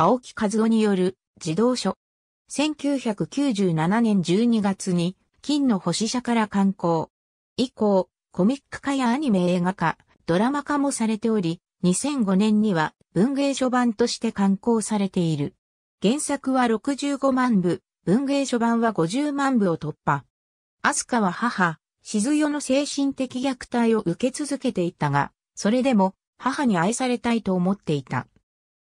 青木和夫による児童書。1997年12月に金の星社から刊行。以降、コミック化やアニメ映画化、ドラマ化もされており、2005年には文芸書版として刊行されている。原作は65万部、文芸書版は50万部を突破。アスカは母、静代の精神的虐待を受け続けていたが、それでも母に愛されたいと思っていた。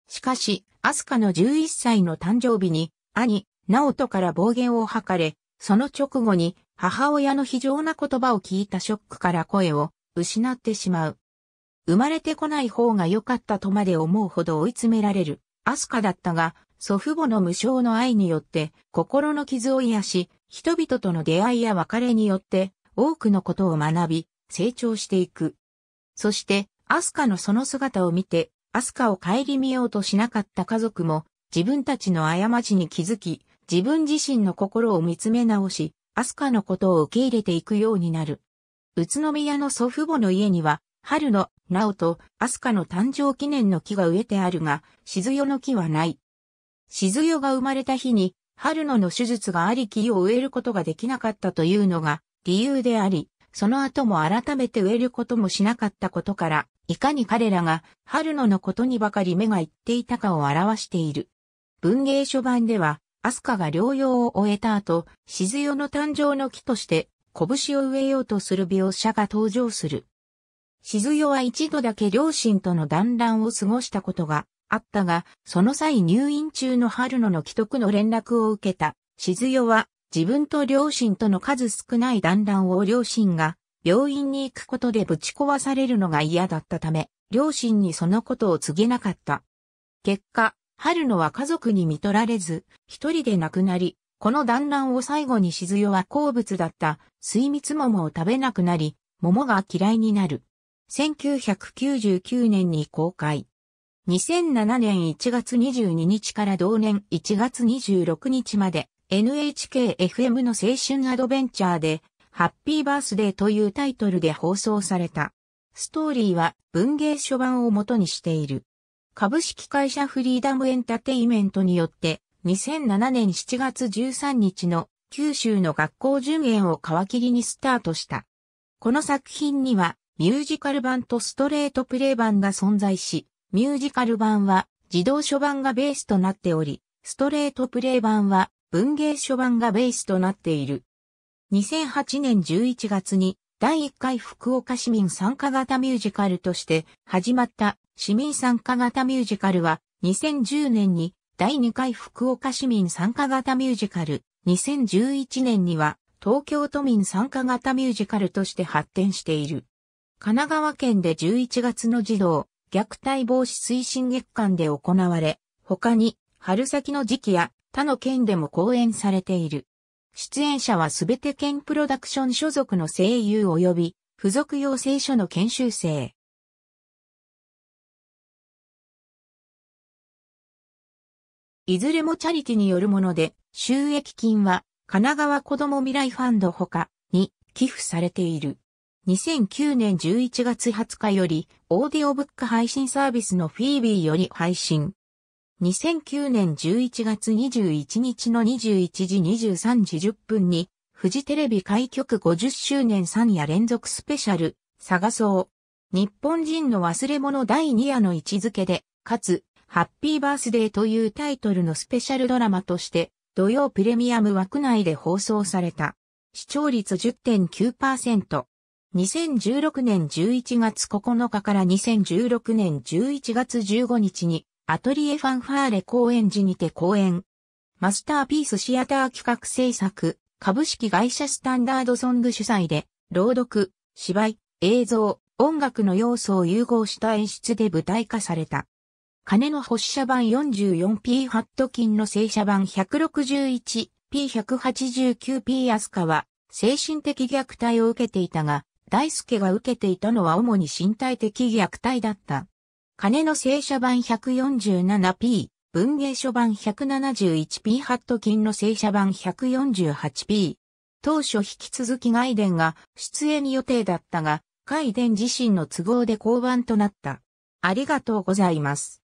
しかし、アスカの11歳の誕生日に、兄、ナオトから暴言を吐かれ、その直後に母親の非常な言葉を聞いたショックから声を失ってしまう。生まれてこない方が良かったとまで思うほど追い詰められるアスカだったが、祖父母の無償の愛によって心の傷を癒し、人々との出会いや別れによって多くのことを学び、成長していく。そして、アスカのその姿を見て、アスカを帰り見ようとしなかった家族も、自分たちの過ちに気づき、自分自身の心を見つめ直し、アスカのことを受け入れていくようになる。宇都宮の祖父母の家には、春の、ナオと、アスカの誕生記念の木が植えてあるが、静代の木はない。静代が生まれた日に、春野の手術があり木を植えることができなかったというのが理由であり、その後も改めて植えることもしなかったことから、いかに彼らが春野のことにばかり目が行っていたかを表している。文芸書版では、アスカが療養を終えた後、静代の誕生の木として、拳を植えようとする描写が登場する。静代は一度だけ両親との団らんを過ごしたことがあったが、その際入院中の春野の既得の連絡を受けた。静代は自分と両親との数少ない団らんを両親が病院に行くことでぶち壊されるのが嫌だったため、両親にそのことを告げなかった。結果、春野は家族に見取られず、一人で亡くなり、この団らんを最後に静代は好物だった水蜜桃を食べなくなり、桃が嫌いになる。1999年に公開。2007年1月22日から同年1月26日まで NHKFM の青春アドベンチャーで、ハッピーバースデーというタイトルで放送された。ストーリーは文芸書版を元にしている。株式会社フリーダムエンタテイメントによって、2007年7月13日の九州の学校巡演を皮切りにスタートした。この作品にはミュージカル版とストレートプレイ版が存在し、ミュージカル版は自動書版がベースとなっており、ストレートプレイ版は文芸書版がベースとなっている。2008年11月に第1回福岡市民参加型ミュージカルとして始まった市民参加型ミュージカルは2010年に第2回福岡市民参加型ミュージカル、2011年には東京都民参加型ミュージカルとして発展している。神奈川県で11月の児童虐待防止推進月間で行われ、他に春先の時期や他の県でも公演されている。出演者はすべて県プロダクション所属の声優及び付属養成所の研修生。いずれもチャリティによるもので、収益金は神奈川子ども未来ファンドほかに寄付されている。2009年11月20日よりオーディオブック配信サービスのフィービーより配信。2009年11月21日の21時23時10分に、フジテレビ開局50周年3夜連続スペシャル、探そう。日本人の忘れ物第2夜の位置づけで、かつ、ハッピーバースデーというタイトルのスペシャルドラマとして、土曜プレミアム枠内で放送された。視聴率10.9%。2016年11月9日から2016年11月15日にアトリエファンファーレ公演時にて公演。マスターピースシアター企画制作、株式会社スタンダードソング主催で、朗読、芝居、映像、音楽の要素を融合した演出で舞台化された。金の発射版 44P ハット金の正射版 161P189P アスカは精神的虐待を受けていたが、大輔が受けていたのは主に身体的虐待だった。金の正社版 147P、文芸書版 171P ハット金の正社版 148P。当初引き続きガイデンが出演予定だったが、ガイデン自身の都合で降板となった。ありがとうございます。